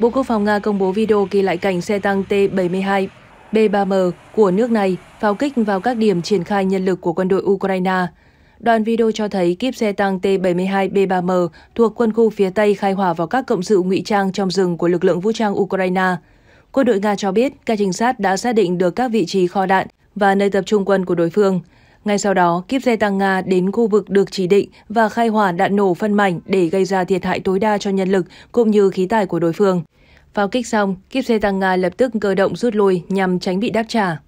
Bộ Quốc phòng Nga công bố video ghi lại cảnh xe tăng T-72 B-3M của nước này pháo kích vào các điểm triển khai nhân lực của quân đội Ukraine. Đoạn video cho thấy kíp xe tăng T-72 B-3M thuộc quân khu phía Tây khai hỏa vào các cộng sự ngụy trang trong rừng của lực lượng vũ trang Ukraine. Quân đội Nga cho biết các trinh sát đã xác định được các vị trí kho đạn và nơi tập trung quân của đối phương. Ngay sau đó, kíp xe tăng Nga đến khu vực được chỉ định và khai hỏa đạn nổ phân mảnh để gây ra thiệt hại tối đa cho nhân lực cũng như khí tài của đối phương. Vào kích xong, kíp xe tăng Nga lập tức cơ động rút lui nhằm tránh bị đáp trả.